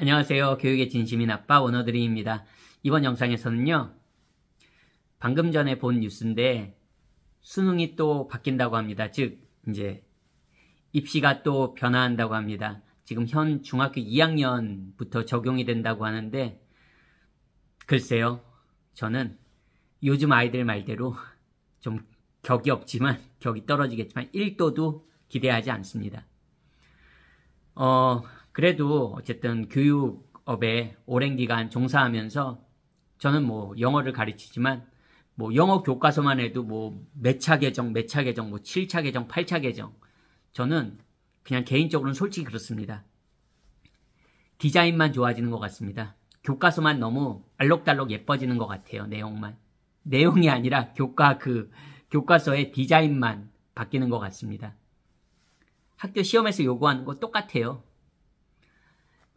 안녕하세요. 교육의 진심인 아빠 원어드림입니다. 이번 영상에서는요. 방금 전에 본 뉴스인데 수능이 또 바뀐다고 합니다. 즉 이제 입시가 또 변화한다고 합니다. 지금 현 중학교 2학년부터 적용이 된다고 하는데 글쎄요. 저는 요즘 아이들 말대로 좀 격이 없지만 격이 떨어지겠지만 1도도 기대하지 않습니다. 어, 그래도 어쨌든 교육업에 오랜 기간 종사하면서 저는 뭐 영어를 가르치지만 뭐 영어 교과서만 해도 뭐 몇차 개정, 몇 차 개정, 뭐 7차 개정, 8차 개정. 저는 그냥 개인적으로는 솔직히 그렇습니다. 디자인만 좋아지는 것 같습니다. 교과서만 너무 알록달록 예뻐지는 것 같아요. 내용만. 내용이 아니라 교과 그 교과서의 디자인만 바뀌는 것 같습니다. 학교 시험에서 요구하는 거 똑같아요.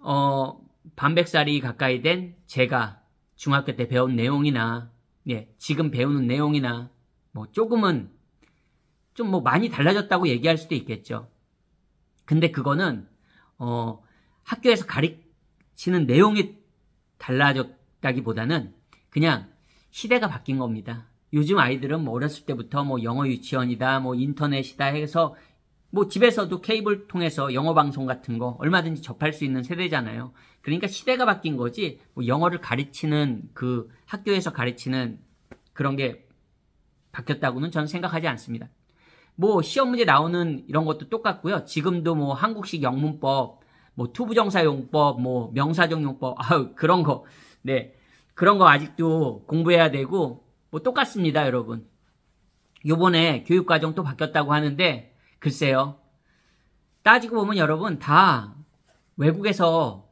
어, 반백살이 가까이 된 제가 중학교 때 배운 내용이나 예, 지금 배우는 내용이나 뭐 조금은 좀 뭐 많이 달라졌다고 얘기할 수도 있겠죠. 근데 그거는 어, 학교에서 가르치는 내용이 달라졌다기보다는 그냥 시대가 바뀐 겁니다. 요즘 아이들은 뭐 어렸을 때부터 뭐 영어 유치원이다, 뭐 인터넷이다 해서 뭐 집에서도 케이블 통해서 영어 방송 같은 거 얼마든지 접할 수 있는 세대잖아요. 그러니까 시대가 바뀐 거지 뭐 영어를 가르치는 그 학교에서 가르치는 그런 게 바뀌었다고는 저는 생각하지 않습니다. 뭐 시험 문제 나오는 이런 것도 똑같고요. 지금도 뭐 한국식 영문법, 뭐 투부정사용법, 뭐 명사정용법, 아우 그런 거, 네 그런 거 아직도 공부해야 되고 뭐 똑같습니다, 여러분. 요번에 교육과정 또 바뀌었다고 하는데 글쎄요. 따지고 보면 여러분 다 외국에서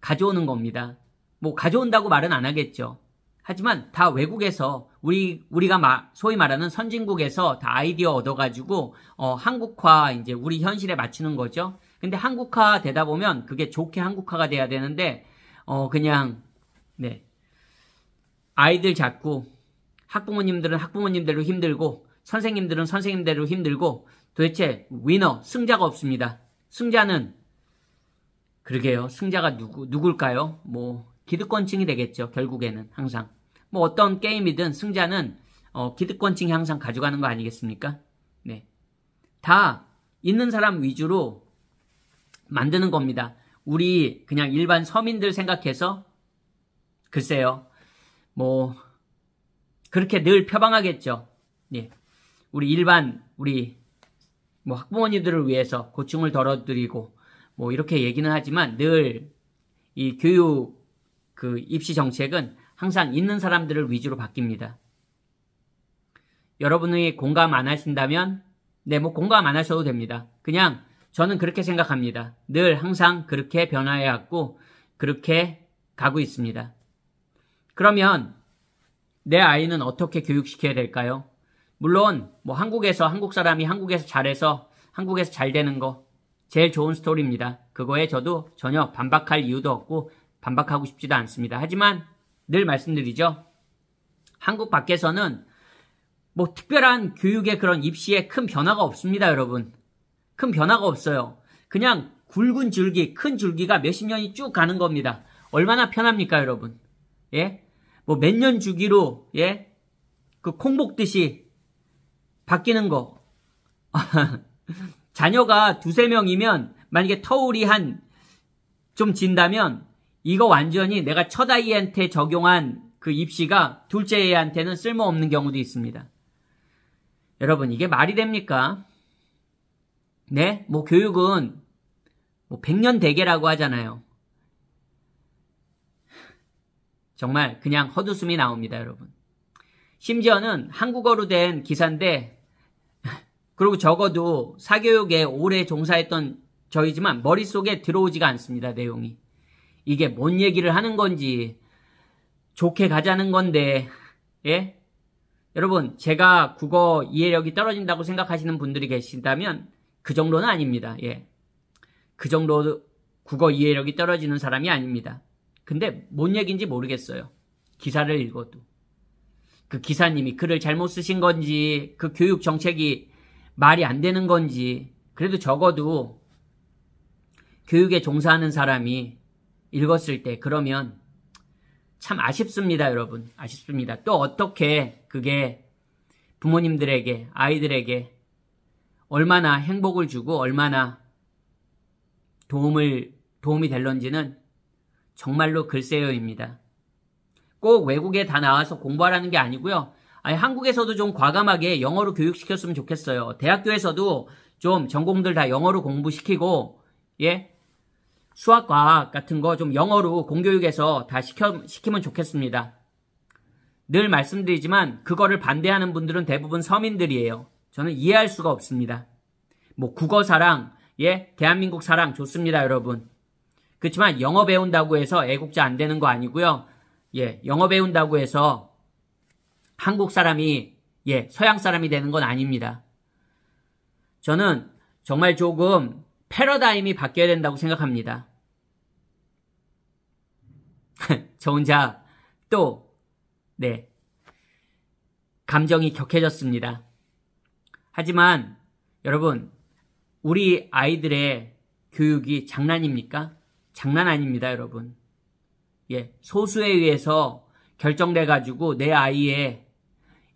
가져오는 겁니다. 뭐 가져온다고 말은 안 하겠죠. 하지만 다 외국에서 우리 우리가 마, 소위 말하는 선진국에서 다 아이디어 얻어가지고 어, 한국화 이제 우리 현실에 맞추는 거죠. 근데 한국화 되다 보면 그게 좋게 한국화가 돼야 되는데 어 그냥 네 아이들 잡고 학부모님들은 학부모님대로 힘들고 선생님들은 선생님대로 힘들고 도대체 위너, 승자가 없습니다. 승자는 그러게요. 승자가 누구 누굴까요? 뭐 기득권층이 되겠죠. 결국에는 항상 뭐 어떤 게임이든 승자는 어, 기득권층이 항상 가져가는 거 아니겠습니까? 네, 다 있는 사람 위주로 만드는 겁니다. 우리 그냥 일반 서민들 생각해서 글쎄요, 뭐 그렇게 늘 표방하겠죠. 예, 우리 일반 우리 뭐 학부모님들을 위해서 고충을 덜어드리고 뭐 이렇게 얘기는 하지만 늘 이 교육 그 입시 정책은 항상 있는 사람들을 위주로 바뀝니다. 여러분이 공감 안 하신다면 네 뭐 공감 안 하셔도 됩니다. 그냥 저는 그렇게 생각합니다. 늘 항상 그렇게 변화해왔고 그렇게 가고 있습니다. 그러면 내 아이는 어떻게 교육시켜야 될까요? 물론 뭐 한국에서 한국 사람이 한국에서 잘해서 한국에서 잘 되는 거 제일 좋은 스토리입니다. 그거에 저도 전혀 반박할 이유도 없고 반박하고 싶지도 않습니다. 하지만 늘 말씀드리죠. 한국 밖에서는 뭐 특별한 교육의 그런 입시에 큰 변화가 없습니다, 여러분. 큰 변화가 없어요. 그냥 굵은 줄기, 큰 줄기가 몇십 년이 쭉 가는 겁니다. 얼마나 편합니까, 여러분? 예? 뭐 몇 년 주기로, 예? 그콩 볶듯이 바뀌는 거. 자녀가 두세 명이면 만약에 터울이 한 좀 진다면 이거 완전히 내가 첫 아이한테 적용한 그 입시가 둘째 애한테는 쓸모없는 경우도 있습니다. 여러분 이게 말이 됩니까? 네? 뭐 교육은 뭐1 0 0년 대계라고 하잖아요. 정말 그냥 헛웃음이 나옵니다, 여러분. 심지어는 한국어로 된 기사인데 그리고 적어도 사교육에 오래 종사했던 저이지만 머릿속에 들어오지가 않습니다. 내용이. 이게 뭔 얘기를 하는 건지 좋게 가자는 건데 예? 여러분 제가 국어 이해력이 떨어진다고 생각하시는 분들이 계신다면 그 정도는 아닙니다. 예. 그 정도 국어 이해력이 떨어지는 사람이 아닙니다. 근데 뭔 얘기인지 모르겠어요. 기사를 읽어도. 그 기사님이 글을 잘못 쓰신 건지 그 교육 정책이 말이 안 되는 건지 그래도 적어도 교육에 종사하는 사람이 읽었을 때 그러면 참 아쉽습니다, 여러분. 아쉽습니다. 또 어떻게 그게 부모님들에게, 아이들에게 얼마나 행복을 주고 얼마나 도움을, 도움이 될런지는 정말로 글쎄요입니다. 꼭 외국에 다 나와서 공부하라는 게 아니고요. 아니, 한국에서도 좀 과감하게 영어로 교육시켰으면 좋겠어요. 대학교에서도 좀 전공들 다 영어로 공부시키고, 예? 수학, 과학 같은 거 좀 영어로 공교육에서 다 시켜, 시키면 좋겠습니다. 늘 말씀드리지만, 그거를 반대하는 분들은 대부분 서민들이에요. 저는 이해할 수가 없습니다. 뭐, 국어 사랑, 예? 대한민국 사랑 좋습니다, 여러분. 그렇지만 영어 배운다고 해서 애국자 안 되는 거 아니고요. 예, 영어 배운다고 해서 한국 사람이 예, 서양 사람이 되는 건 아닙니다. 저는 정말 조금 패러다임이 바뀌어야 된다고 생각합니다. 저 혼자 또, 네, 감정이 격해졌습니다. 하지만 여러분, 우리 아이들의 교육이 장난입니까? 장난 아닙니다, 여러분. 예, 소수에 의해서 결정돼가지고 내 아이의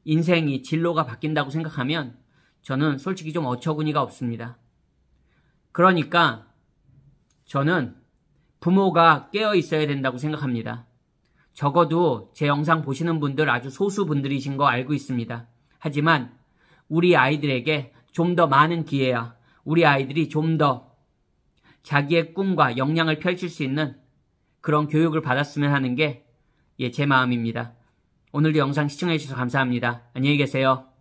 인생이 진로가 바뀐다고 생각하면 저는 솔직히 좀 어처구니가 없습니다. 그러니까 저는 부모가 깨어 있어야 된다고 생각합니다. 적어도 제 영상 보시는 분들 아주 소수분들이신 거 알고 있습니다. 하지만 우리 아이들에게 좀 더 많은 기회야 우리 아이들이 좀 더 자기의 꿈과 역량을 펼칠 수 있는 그런 교육을 받았으면 하는 게제 예, 마음입니다. 오늘도 영상 시청해주셔서 감사합니다. 안녕히 계세요.